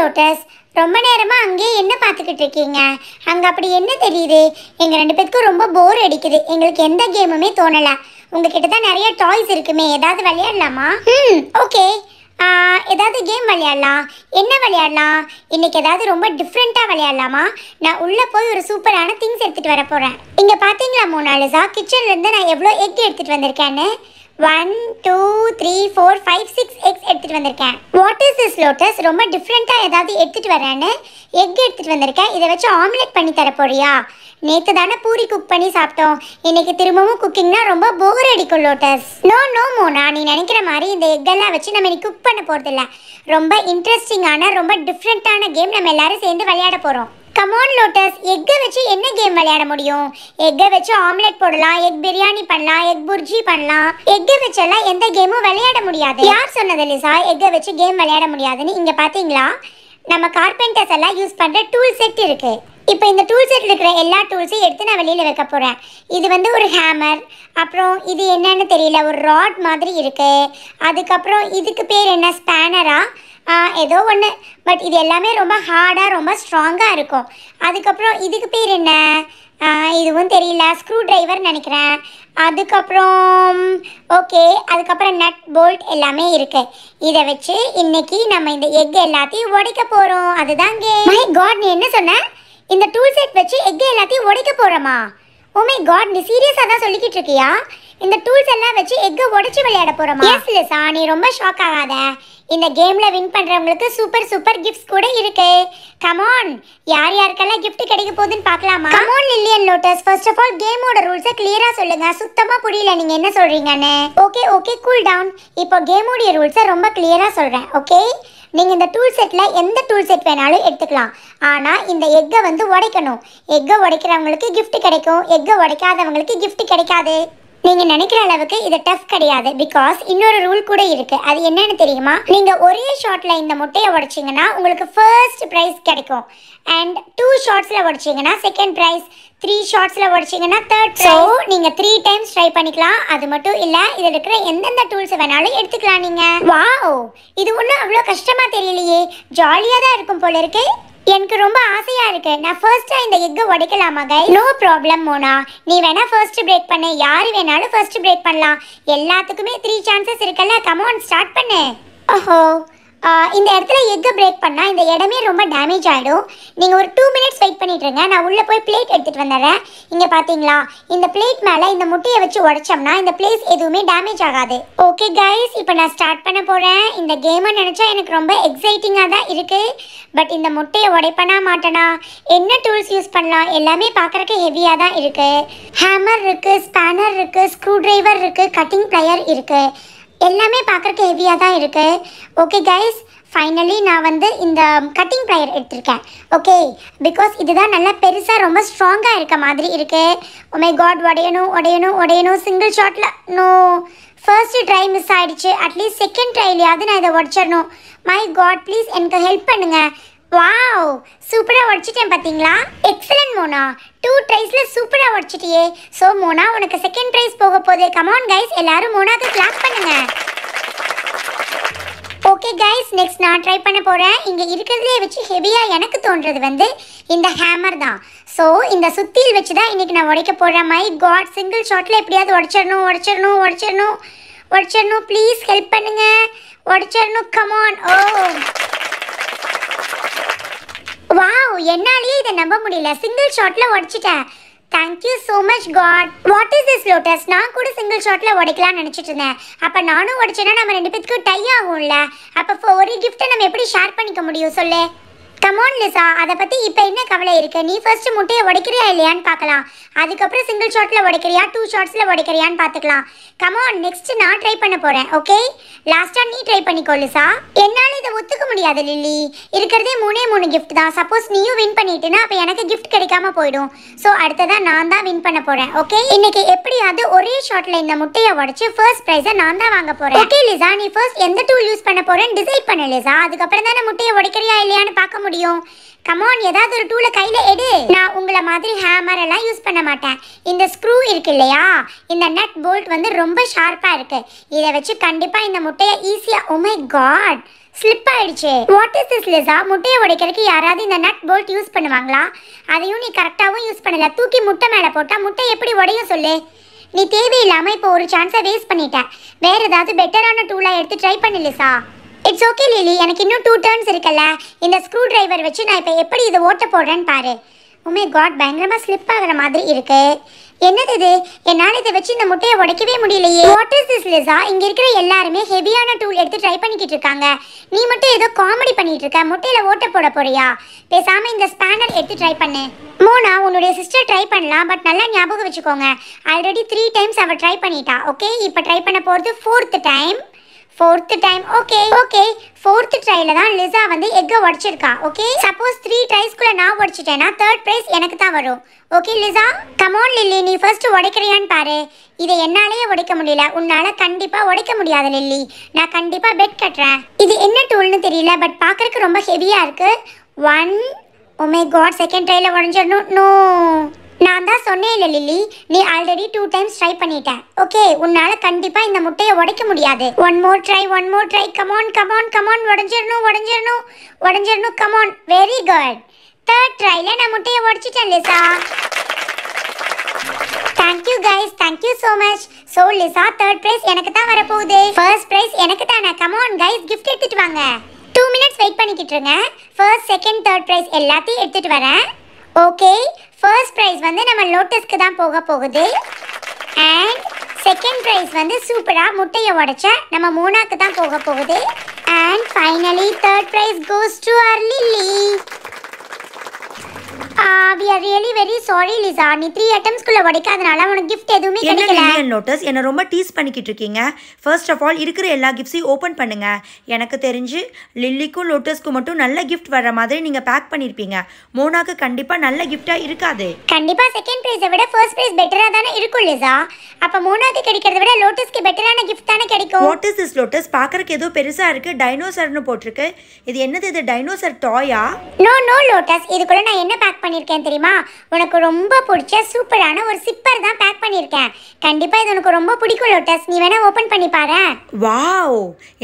lotus ரொம்ப நேரமாக அங்கேயே என்ன பார்த்துக்கிட்டு இருக்கீங்க அங்கே அப்படி என்ன தெரியுது எங்கள் ரெண்டு பேருக்கும் ரொம்ப போர் அடிக்குது எங்களுக்கு எந்த கேமுமே தோணலை உங்ககிட்ட தான் நிறைய டாய்ஸ் இருக்குமே ஏதாவது விளையாடலாமா ம் ஓகே ஏதாவது கேம் விளையாடலாம் என்ன விளையாடலாம் இன்றைக்கி ஏதாவது ரொம்ப டிஃப்ரெண்ட்டாக விளையாடலாமா நான் உள்ளே போய் ஒரு சூப்பரான திங்ஸ் எடுத்துகிட்டு வர போகிறேன் இங்கே பார்த்தீங்களா மோனாலிசா கிச்சன்லேருந்து நான் எவ்வளோ எக் எடுத்துகிட்டு வந்திருக்கேன்னு one two three four five six eggs எடுத்துகிட்டு வந்திருக்கேன் வாட் இஸ் திஸ் லோட்டஸ் ரொம்ப டிஃப்ரெண்ட்டாக ஏதாவது எடுத்துகிட்டு வரேன்னு எக் எடுத்துகிட்டு வந்திருக்கேன் இதை வச்சு ஆம்லெட் பண்ணி தரப்போறியா நேற்று தானே பூரி குக் பண்ணி சாப்பிட்டோம் இன்னைக்கு திரும்பவும் குக்கிங்னா ரொம்ப போர் அடிக்கும் லோட்டஸ் நோ நோ மோனா நீ நினைக்கிற மாதிரி இந்த எக்கெல்லாம் வச்சு நம்ம இன்னைக்கு குக் பண்ண போகிறதில்ல ரொம்ப இன்ட்ரெஸ்டிங்கான ரொம்ப டிஃப்ரெண்ட்டான கேம் நம்ம எல்லாரும் சேர்ந்து விளையாட போகிறோம் கமோன் லோட்டஸ் எக்கை வச்சு என்ன கேம் விளையாட முடியும் எக்கை வச்சு ஆம்லெட் போடலாம் எக் பிரியாணி பண்ணலாம் எக் புர்ஜி பண்ணலாம் எக்கை வச்செல்லாம் எந்த கேமும் விளையாட முடியாது யார் சொன்னது லிசா எக்கை வச்சு கேம் விளையாட முடியாதுன்னு இங்கே பார்த்தீங்களா நம்ம கார்பெண்டர்ஸ் எல்லாம் யூஸ் பண்ணுற டூல் செட் இருக்குது இப்போ இந்த டூல் செட்டில் இருக்கிற எல்லா டூல்ஸையும் எடுத்து நான் வெளியில் வைக்க போகிறேன் இது வந்து ஒரு ஹேமர் அப்புறம் இது என்னன்னு தெரியல ஒரு ராட் மாதிரி இருக்குது அதுக்கப்புறம் இதுக்கு பேர் என்ன ஸ்பேனராக ஏதோ ஒன்று பட் இது எல்லாமே ரொம்ப ஹார்டாக ரொம்ப ஸ்ட்ராங்காக இருக்கும் அதுக்கப்புறம் இதுக்கு பேர் என்ன இதுவும் தெரியல ஸ்க்ரூ ட்ரைவர்னு நினைக்கிறேன் அதுக்கப்புறம் ஓகே அதுக்கப்புறம் நட் போல்ட் எல்லாமே இருக்கு இதை வச்சு இன்னைக்கு நம்ம இந்த எக் எல்லாத்தையும் உடைக்க போகிறோம் அதுதான் கே காட் நீ என்ன சொன்ன இந்த டூல் செட் வச்சு எக் எல்லாத்தையும் உடைக்க போகிறோமா ஓ மை காட் நீ சீரியஸாக தான் சொல்லிக்கிட்டு இருக்கியா இந்த டூல்ஸ் எல்லாம் வச்சு எக்கு உடச்சி விளையாட போகிறோமா எஸ் லிசா நீ ரொம்ப ஷாக் ஆகாத இந்த கேமில் வின் பண்ணுறவங்களுக்கு சூப்பர் சூப்பர் கிஃப்ட்ஸ் கூட இருக்கு கமான் யார் யாருக்கெல்லாம் கிஃப்ட் கிடைக்க போகுதுன்னு பார்க்கலாமா come on lillian lotus first of all கேமோட ரூல்ஸை கிளியராக சொல்லுங்க சுத்தமாக புரியல நீங்கள் என்ன சொல்கிறீங்கன்னு ஓகே ஓகே கூல் டவுன் இப்போ கேமுடைய ரூல்ஸை ரொம்ப கிளியராக சொல்கிறேன் ஓகே நீங்கள் இந்த டூல் செட்டில் எந்த டூல் செட் வேணாலும் எடுத்துக்கலாம் ஆனால் இந்த எக்கை வந்து உடைக்கணும் எக்கை உடைக்கிறவங்களுக்கு கிஃப்ட் கிடைக்கும் எக்கை உடைக்காதவங்களுக்கு கிஃப்ட் கிடைக்காது நீங்கள் நினைக்கிற அளவுக்கு இது டஃப் கிடையாது பிகாஸ் இன்னொரு ரூல் கூட இருக்கு அது என்னன்னு தெரியுமா நீங்கள் ஒரே ஷாட்ல இந்த முட்டையை உடைச்சிங்கன்னா உங்களுக்கு ஃபர்ஸ்ட் ப்ரைஸ் கிடைக்கும் அண்ட் டூ ஷார்ட்ஸில் உடைச்சிங்கன்னா செகண்ட் ப்ரைஸ் த்ரீ ஷார்ட்ஸில் உடைச்சிங்கன்னா தேர்ட் ஸோ நீங்கள் த்ரீ டைம்ஸ் ட்ரை பண்ணிக்கலாம் அது மட்டும் இல்லை இதில் இருக்கிற எந்தெந்த டூல்ஸ் வேணாலும் எடுத்துக்கலாம் நீங்கள் வாஓ இது ஒன்றும் அவ்வளோ கஷ்டமாக தெரியலையே ஜாலியாக தான் இருக்கும் போல இருக்கு எனக்கு ரொம்ப ஆசையா இருக்கு நான் ஃபர்ஸ்ட்டாக இந்த எக்கு உடைக்கலாமா கை நோ ப்ராப்ளம் மோனா நீ வேணா ஃபர்ஸ்ட் பிரேக் பண்ணு யார் வேணாலும் ஃபர்ஸ்ட் பிரேக் பண்ணலாம் எல்லாத்துக்குமே த்ரீ சான்சஸ் இருக்குல்ல கமோன் ஸ்டார்ட் பண்ணு ஓஹோ இந்த இடத்துல எக்கை பிரேக் பண்ணால் இந்த இடமே ரொம்ப டேமேஜ் ஆகிடும் நீங்கள் ஒரு டூ மினிட்ஸ் வெயிட் பண்ணிட்டுருங்க நான் உள்ளே போய் பிளேட் எடுத்துகிட்டு வந்துடுறேன் இங்கே பார்த்தீங்களா இந்த பிளேட் மேலே இந்த முட்டையை வச்சு உடச்சோம்னா இந்த பிளேஸ் எதுவுமே டேமேஜ் ஆகாது ஓகே கைஸ் இப்போ நான் ஸ்டார்ட் பண்ண போகிறேன் இந்த கேமை நினச்சா எனக்கு ரொம்ப எக்ஸைட்டிங்காக தான் இருக்குது பட் இந்த முட்டையை உடைப்பனா மாட்டேனா என்ன டூல்ஸ் யூஸ் பண்ணலாம் எல்லாமே பார்க்குறக்கு ஹெவியாக தான் இருக்குது ஹேமர் இருக்குது ஸ்பேனர் இருக்குது ஸ்க்ரூ ட்ரைவர் இருக்குது கட்டிங் ப்ளையர் இருக்குது எல்லாமே பார்க்குறக்கு ஹெவியாக தான் இருக்குது ஓகே கைஸ் ஃபைனலி நான் வந்து இந்த கட்டிங் ப்ளையர் எடுத்திருக்கேன் ஓகே பிகாஸ் இதுதான் நல்லா பெருசாக ரொம்ப ஸ்ட்ராங்காக இருக்க மாதிரி இருக்குது உமே oh காட் உடையணும் உடையணும் உடையணும் சிங்கிள் ஷாட்டில் நோ ஃபர்ஸ்ட்டு ட்ரை மிஸ் ஆகிடுச்சு அட்லீஸ்ட் செகண்ட் ட்ரைலையாவது நான் இதை உடச்சிடணும் மை காட் ப்ளீஸ் எனக்கு ஹெல்ப் பண்ணுங்கள் வாவ் சூப்பராக உடச்சிட்டேன் பார்த்தீங்களா எக்ஸலன்ட் மோனா டூ ட்ரைஸில் சூப்பராக உடச்சிட்டியே ஸோ மோனா உனக்கு செகண்ட் ப்ரைஸ் போக போதே கமான் கைஸ் எல்லாரும் மோனாக்கு கிளாப் பண்ணுங்க ஓகே கைஸ் நெக்ஸ்ட் நான் ட்ரை பண்ண போகிறேன் இங்கே இருக்கிறதுலே வச்சு ஹெவியாக எனக்கு தோன்றது வந்து இந்த ஹேமர் தான் ஸோ இந்த சுத்தியில் வச்சு தான் இன்றைக்கி நான் உடைக்க போகிறேன் மை காட் சிங்கிள் ஷாட்டில் எப்படியாவது உடச்சிடணும் உடச்சிடணும் உடச்சிடணும் உடச்சிடணும் ப்ளீஸ் ஹெல்ப் பண்ணுங்கள் உடச்சிடணும் கமான் ஓ வாவ் என்னாலேயே இதை நம்ப முடியல சிங்கிள் ஷாட்டில் உடச்சிட்டேன் thank you so much god what is this Lotus நான் கூட சிங்கிள் ஷாட்டில் உடைக்கலாம்னு நினச்சிட்டு இருந்தேன் அப்போ நானும் உடைச்சேன்னா நம்ம ரெண்டு பேத்துக்கும் டை ஆகும்ல அப்போ ஒரு கிஃப்ட்டை நம்ம எப்படி ஷேர் பண்ணிக்க முடியும் சொல்லு கமோன் லிசா அதை பற்றி இப்போ என்ன கவலை இருக்கு நீ ஃபர்ஸ்ட் முட்டையை உடைக்கிறியா இல்லையான்னு பார்க்கலாம் அதுக்கப்புறம் சிங்கிள் ஷாட்டில் உடைக்கிறியா டூ ஷாட்ஸில் உடைக்கிறியான்னு பார்த்துக்கலாம் கமோன் நெக்ஸ்ட் நான் ட்ரை பண்ண போகிறேன் ஓகே லாஸ்ட்டாக நீ ட்ரை பண்ணிக்கோ லிசா என்னால் இதை ஒத்துக்க முடியாது லில்லி இருக்கிறதே மூணே மூணு கிஃப்ட் தான் சப்போஸ் நீயும் வின் பண்ணிட்டேன்னா அப்போ எனக்கு கிஃப்ட் கிடைக்காம போயிடும் ஸோ அடுத்ததான் நான் தான் வின் பண்ண போகிறேன் ஓகே இன்னைக்கு எப்படியாவது ஒரே ஷாட்டில் இந்த முட்டையை உடச்சி ஃபர்ஸ்ட் ப்ரைஸை நான் தான் வாங்க போகிறேன் ஓகே லிசா நீ ஃபர்ஸ்ட் எந்த டூல் யூஸ் பண்ண போகிறேன்னு டிசைட் பண்ண லிசா அதுக்கப்புறம் தானே முட்டையை உடைக்கிறியா இல்லையான்னு பார்க்க முடியும் முடியும் கமான் ஏதாவது ஒரு டூலை கையில் எடு நான் உங்களை மாதிரி ஹேமர் எல்லாம் யூஸ் பண்ண மாட்டேன் இந்த ஸ்க்ரூ இருக்கு இல்லையா இந்த நட் போல்ட் வந்து ரொம்ப ஷார்ப்பாக இருக்கு இதை வச்சு கண்டிப்பாக இந்த முட்டையை ஈஸியாக உமை காட் ஸ்லிப் ஆயிடுச்சு வாட் இஸ் திஸ் லிசா முட்டையை உடைக்கிறதுக்கு யாராவது இந்த நட் போல்ட் யூஸ் பண்ணுவாங்களா அதையும் நீ கரெக்டாகவும் யூஸ் பண்ணல தூக்கி முட்டை மேலே போட்டால் முட்டை எப்படி உடையும் சொல்லு நீ தேவையில்லாமல் இப்போ ஒரு சான்ஸை வேஸ்ட் பண்ணிட்டேன் வேறு ஏதாவது பெட்டரான டூலாக எடுத்து ட்ரை பண்ணு லிசா இட்ஸ் ஓகே லிலி எனக்கு இன்னும் டூ டேர்ன்ஸ் இருக்குல்ல இந்த ஸ்க்ரூ டிரைவர் வச்சு நான் இப்போ எப்படி இது ஓட்ட போடுறேன்னு பாரு உமே காட் பயங்கரமாக ஸ்லிப் ஆகிற மாதிரி இருக்கு என்னது இது என்னால் இதை வச்சு இந்த முட்டையை உடைக்கவே முடியலையே வாட் இஸ் திஸ் லிசா இங்கே இருக்கிற எல்லாருமே ஹெவியான டூல் எடுத்து ட்ரை பண்ணிக்கிட்டு இருக்காங்க நீ மட்டும் ஏதோ காமெடி பண்ணிகிட்டு இருக்க முட்டையில் ஓட்ட போட போறியா பேசாமல் இந்த ஸ்பேனர் எடுத்து ட்ரை பண்ணு மோனா உன்னுடைய சிஸ்டர் ட்ரை பண்ணலாம் பட் நல்லா ஞாபகம் வச்சுக்கோங்க ஆல்ரெடி த்ரீ டைம்ஸ் அவள் ட்ரை பண்ணிட்டா ஓகே இப்போ ட்ரை பண்ண போகிறது fourth time fourth time okay okay fourth ட்ரையில் தான் லிசா வந்து எக்கை உடச்சிருக்கா ஓகே சப்போஸ் த்ரீ ட்ரைஸ்க்குள்ளே நான் உடச்சிட்டேன்னா தேர்ட் ப்ரைஸ் எனக்கு தான் வரும் ஓகே லிசா கமோன் லில்லி நீ ஃபஸ்ட்டு உடைக்கிறியான்னு பாரு இதை என்னாலேயே உடைக்க முடியல உன்னால் கண்டிப்பாக உடைக்க முடியாது லில்லி நான் கண்டிப்பாக பெட் கட்டுறேன் இது என்ன டூல்னு தெரியல பட் பார்க்குறக்கு ரொம்ப ஹெவியாக இருக்குது one oh my oh god second ட்ரையில் உடஞ்சிடணும் நோ நான் தான் சொன்னேன் லில்லி நீ ஆல்ரெடி டூ டைம்ஸ் ட்ரை பண்ணிட்ட ஓகே உன்னால கண்டிப்பா இந்த முட்டையை உடைக்க முடியாது one more try one more try come on come on come on உடஞ்சிடணும் உடஞ்சிடணும் உடஞ்சிடணும் கமான் வெரி குட் தேர்ட் ட்ரைல நான் முட்டையை உடைச்சிட்டேன் Lisa thank you guys thank you so much so Lisa third prize எனக்கு தான் வரப்போகுது ஃபர்ஸ்ட் ப்ரைஸ் எனக்கு தானே கமான் கைஸ் கிஃப்ட் எடுத்துட்டு வாங்க டூ மினிட்ஸ் வெயிட் பண்ணிக்கிட்டு இருங்க ஃபர்ஸ்ட் செகண்ட் தேர்ட் ப்ரைஸ் எல்லாத்தையும் எடுத்துட்டு வரேன் ஓகே ஃபர்ஸ்ட் ப்ரைஸ் வந்து நம்ம லோட்டஸ்க்கு தான் போக போகுது அண்ட் செகண்ட் ப்ரைஸ் வந்து சூப்பராக முட்டையை உடைச்ச நம்ம மூணாக்கு தான் போக போகுது and finally third prize goes to our Lily we are really very sorry Lisa நீ த்ரீ ஐட்டம்ஸ்குள்ளே உடைக்காதனால உனக்கு கிஃப்ட் எதுவுமே கிடைக்கல நோட்டஸ் என்னை ரொம்ப டீஸ் பண்ணிக்கிட்டு இருக்கீங்க ஃபர்ஸ்ட் ஆஃப் ஆல் இருக்கிற எல்லா கிஃப்ட்ஸையும் ஓப்பன் பண்ணுங்க எனக்கு தெரிஞ்சு லில்லிக்கும் லோட்டஸ்க்கும் மட்டும் நல்ல கிஃப்ட் வர மாதிரி நீங்கள் பேக் பண்ணியிருப்பீங்க மோனாக்கு கண்டிப்பாக நல்ல கிஃப்டாக இருக்காது கண்டிப்பாக செகண்ட் ப்ரைஸை விட ஃபர்ஸ்ட் ப்ரைஸ் பெட்டராக தானே இருக்கும் லிசா அப்போ மோனாக்கு கிடைக்கிறத விட லோட்டஸ்க்கு பெட்டரான கிஃப்ட் தானே கிடைக்கும் லோட்டஸ் இஸ் இஸ் லோட்டஸ் பார்க்கறக்கு ஏதோ பெருசாக இருக்குது டைனோசர்னு போட்டிருக்கு இது என்னது இது டைனோசர் டாயா நோ நோ லோட்டஸ் இதுக்குள்ள நான் என்ன பேக் பண்ணியிருக்கேன் தெரியுமா உனக்கு ரொம்ப பிடிச்ச சூப்பரான ஒரு சிப்பர் தான் பேக் பண்ணியிருக்கேன் கண்டிப்பாக இது உனக்கு ரொம்ப பிடிக்கும் லோட்டஸ் நீ வேணால் ஓப்பன் பண்ணி பாரு வாவ்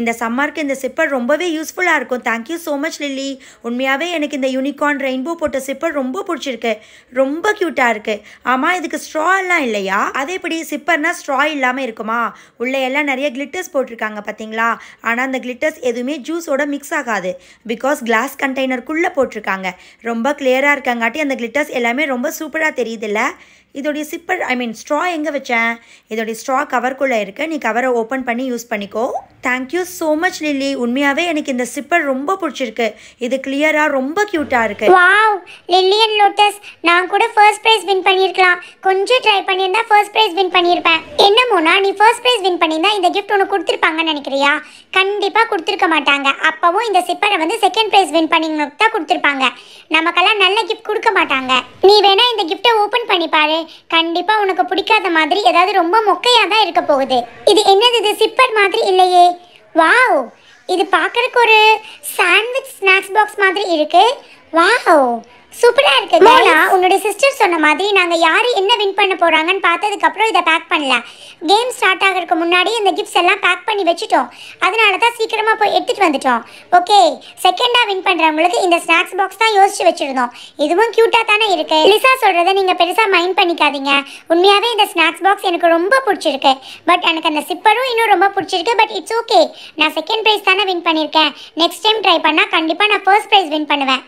இந்த சம்மருக்கு இந்த சிப்பர் ரொம்பவே யூஸ்ஃபுல்லாக இருக்கும் தேங்க்யூ ஸோ மச் லில்லி உண்மையாகவே எனக்கு இந்த யூனிகார்ன் ரெயின்போ போட்ட சிப்பர் ரொம்ப பிடிச்சிருக்கு ரொம்ப க்யூட்டாக இருக்குது ஆமாம் இதுக்கு ஸ்ட்ரா எல்லாம் இல்லையா அதே இப்படி சிப்பர்னால் ஸ்ட்ரா இல்லாமல் இருக்குமா உள்ளே எல்லாம் நிறைய கிளிட்டர்ஸ் போட்டிருக்காங்க பார்த்தீங்களா ஆனால் அந்த கிளிட்டர்ஸ் எதுவுமே ஜூஸோட மிக்ஸ் ஆகாது பிகாஸ் கிளாஸ் கண்டெய்னருக்குள்ளே போட்டிருக்காங்க ரொம்ப கிளியராக இருக்காங்காட்டி அந்த கிளிட்டர்ஸ் எல்லாமே ரொம்ப சூப்பராக இல்லை இதோடைய சிப்பர் ஐ மீன் ஸ்ட்ரா எங்கே வச்சேன் இதோடைய ஸ்ட்ரா கவர்க்குள்ளே இருக்குது நீ கவரை ஓப்பன் பண்ணி யூஸ் பண்ணிக்கோ தேங்க்யூ ஸோ மச் லில்லி உண்மையாகவே எனக்கு இந்த சிப்பர் ரொம்ப பிடிச்சிருக்கு இது கிளியராக ரொம்ப க்யூட்டாக இருக்குது வாவ் லில்லியன் லோட்டஸ் நான் கூட ஃபர்ஸ்ட் ப்ரைஸ் வின் பண்ணியிருக்கலாம் கொஞ்சம் ட்ரை பண்ணியிருந்தா ஃபர்ஸ்ட் ப்ரைஸ் வின் பண்ணியிருப்பேன் என்ன மோனா நீ ஃபர்ஸ்ட் ப்ரைஸ் வின் பண்ணியிருந்தா இந்த கிஃப்ட் ஒன்று கொடுத்துருப்பாங்கன்னு நினைக்கிறியா கண்டிப்பாக கொடுத்துருக்க மாட்டாங்க அப்போவும் இந்த சிப்பரை வந்து செகண்ட் ப்ரைஸ் வின் பண்ணிங்களுக்கு தான் கொடுத்துருப்பாங்க நமக்கெல்லாம் நல்ல கிஃப்ட் கொடுக்க மாட்டாங்க நீ வேணால் இந்த கிஃப்ட்டை ஓப்பன் பண்ணி பாரு கண்டிப்பா உனக்கு பிடிக்காத மாதிரி ஏதாவது ரொம்ப மொக்கையா தான் இருக்க போகுது இது என்னது இது சிப்பர் மாதிரி இல்லையே வாவ் இது பார்க்கறதுக்கு ஒரு சாண்ட்விச் ஸ்நாக்ஸ் பாக்ஸ் மாதிரி இருக்கு வாவ் சூப்பரா இருக்கு மோனா உன்னோட சிஸ்டர் சொன்ன மாதிரி நாங்க யாரு என்ன வின் பண்ண போறாங்கன்னு பார்த்ததுக்கு அப்புறம் இதை பேக் பண்ணலாம் கேம் ஸ்டார்ட் ஆகிறதுக்கு முன்னாடி இந்த கிஃப்ட்ஸ் எல்லாம் பேக் பண்ணி வச்சுட்டோம் அதனால தான் சீக்கிரமாக போய் எடுத்துகிட்டு வந்துட்டோம் ஓகே செகண்டாக வின் பண்ணுறவங்களுக்கு இந்த ஸ்நாக்ஸ் பாக்ஸ் தான் யோசிச்சு வச்சுருந்தோம் இதுவும் க்யூட்டாக தானே இருக்கு லிசா சொல்கிறத நீங்கள் பெருசாக மைண்ட் பண்ணிக்காதீங்க உண்மையாகவே இந்த ஸ்நாக்ஸ் பாக்ஸ் எனக்கு ரொம்ப பிடிச்சிருக்கு பட் எனக்கு அந்த சிப்பரும் இன்னும் ரொம்ப பிடிச்சிருக்கு பட் இட்ஸ் ஓகே நான் செகண்ட் ப்ரைஸ் தானே வின் பண்ணியிருக்கேன் நெக்ஸ்ட் டைம் ட்ரை பண்ணால் கண்டிப்பாக நான் ஃபர்ஸ்ட் ப்ரைஸ் வின் பண்ணுவேன்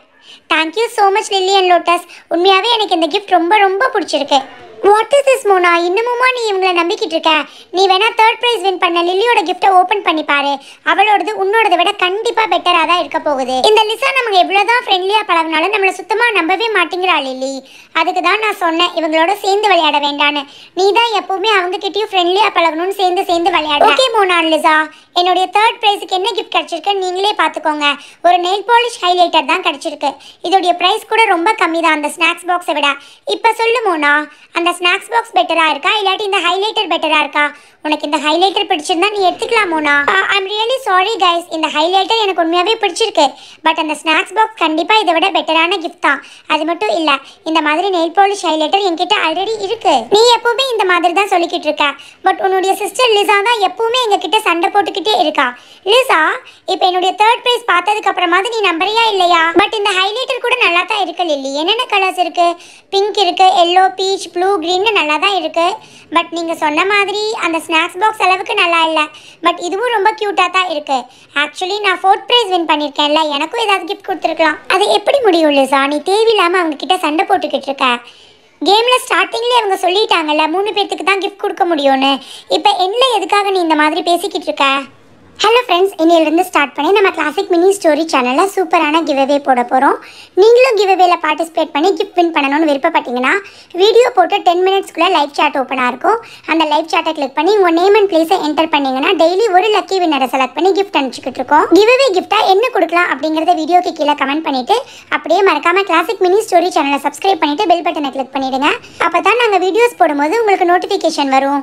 thank you so much Lily and Lotus உண்மையாகவே எனக்கு இந்த கிஃப்ட் ரொம்ப ரொம்ப பிடிச்சிருக்கு வாட் இஸ் திஸ் மோனா இன்னமுமா நீ இவங்கள நம்பிக்கிட்டு இருக்க நீ வேணா தேர்ட் ப்ரைஸ் வின் பண்ண லில்லியோட கிஃப்ட்டை ஓப்பன் பண்ணி பாரு அவளோடது உன்னோடதை விட கண்டிப்பா பெட்டரா தான் இருக்க போகுது இந்த லிசா நமக்கு எவ்வளோதான் ஃப்ரெண்ட்லியா பழகினாலும் நம்மளை சுத்தமா நம்பவே மாட்டேங்கிறா லில்லி அதுக்கு தான் நான் சொன்னேன் இவங்களோட சேர்ந்து விளையாட வேண்டான்னு நீ தான் எப்பவுமே அவங்க கிட்டேயும் ஃப்ரெண்ட்லியாக பழகணும்னு சேர்ந்து சேர்ந்து விளையாட ஓகே மோனா லிசா என்னுடைய தேர்ட் ப்ரைஸுக்கு என்ன கிஃப்ட் கிடச்சிருக்குன்னு நீங்களே பாத்துக்கோங்க ஒரு நெயில் பாலிஷ் ஹைலைட்டர் தான் கிடைச்சிருக்கு இதோடைய ப்ரைஸ் கூட ரொம்ப கம்மி தான் அந்த ஸ்நாக்ஸ் பாக்ஸை விட இப்போ சொல்லு மோனா அந்த அந்த ஸ்நாக்ஸ் பாக்ஸ் பெட்டரா இருக்கா இல்லாட்டி இந்த ஹைலைட்டர் பெட்டரா இருக்கா உனக்கு இந்த ஹைலைட்டர் பிடிச்சிருந்தா நீ எடுத்துக்கலாம் Mona I'm really sorry guys இந்த ஹைலைட்டர் எனக்கு உண்மையாகவே பிடிச்சிருக்கு பட் அந்த ஸ்நாக்ஸ் பாக்ஸ் கண்டிப்பாக இதை விட பெட்டரான கிஃப்ட் தான் அது மட்டும் இல்லை இந்த மாதிரி நெயில் பாலிஷ் ஹைலைட்டர் என்கிட்ட ஆல்ரெடி இருக்கு நீ எப்பவுமே இந்த மாதிரி தான் சொல்லிக்கிட்டு இருக்க பட் உன்னுடைய சிஸ்டர் லிசா தான் எப்பவுமே எங்ககிட்ட சண்டை போட்டுக்கிட்டே இருக்கா லிசா இப்போ என்னுடைய தேர்ட் ப்ரைஸ் பார்த்ததுக்கு அப்புறமாவது நீ நம்புறியா இல்லையா பட் இந்த ஹைலைட்டர் கூட நல்லா தான் இருக்கு லில்லி என்னென்ன கலர்ஸ் இருக்கு பிங்க் இருக்கு எல்லோ பீச் ப்ளூ க்ரீன்னு நல்லா தான் இருக்குது பட் நீங்கள் சொன்ன மாதிரி அந்த ஸ்நாக்ஸ் பாக்ஸ் அளவுக்கு நல்லா இல்லை பட் இதுவும் ரொம்ப க்யூட்டாக தான் இருக்குது ஆக்சுவலி நான் ஃபோர்த் ப்ரைஸ் வின் பண்ணியிருக்கேன்ல எனக்கும் ஏதாவது கிஃப்ட் கொடுத்துருக்கலாம் அது எப்படி முடியும் லிசா நீ தேவையில்லாமல் அவங்கக்கிட்ட சண்டை போட்டுக்கிட்டு இருக்க கேமில் ஸ்டார்டிங்லேயே அவங்க சொல்லிட்டாங்கல்ல மூணு பேர்த்துக்கு தான் கிஃப்ட் கொடுக்க முடியும்னு இப்போ என்ன எதுக்காக நீ இந்த மாதிரி பேசிக்கிட்டு இருக்க ஹலோ ஃப்ரெண்ட்ஸ் இன்னிலிருந்து ஸ்டார்ட் பண்ணி நம்ம கிளாசிக் மினி ஸ்டோரி சேனலில் சூப்பரான கிவவே போட போகிறோம் நீங்களும் கிவ்அவேல பார்ட்டிசிபேட் பண்ணி கிஃப்ட் வின் பண்ணணும்னு விருப்பப்பட்டீங்கன்னா வீடியோ போட்டு டென் மினிட்ஸ்க்குள்ளே லைவ் சாட் ஓப்பனாக இருக்கும் அந்த லைவ் சாட்டை கிளிக் பண்ணி உங்கள் நேம் அண்ட் பிளேஸை என்டர் பண்ணிங்கன்னா டெய்லி ஒரு லக்கி வின்னரை செலக்ட் பண்ணி கிஃப்ட் அனுப்பிச்சிக்கிட்டு இருக்கோம் கிவ்அவே கிஃப்ட்டாக என்ன கொடுக்கலாம் அப்படிங்கிறத வீடியோக்கு கீழே கமெண்ட் பண்ணிவிட்டு அப்படியே மறக்காமல் கிளாசிக் மினி ஸ்டோரி சேனலை சப்ஸ்கிரைப் பண்ணிவிட்டு பெல் பட்டனை கிளிக் பண்ணிவிடுங்க அப்போ தான் நாங்கள் வீடியோஸ் போடும்போது உங்களுக்கு நோட்டிஃபிகேஷன் வரும்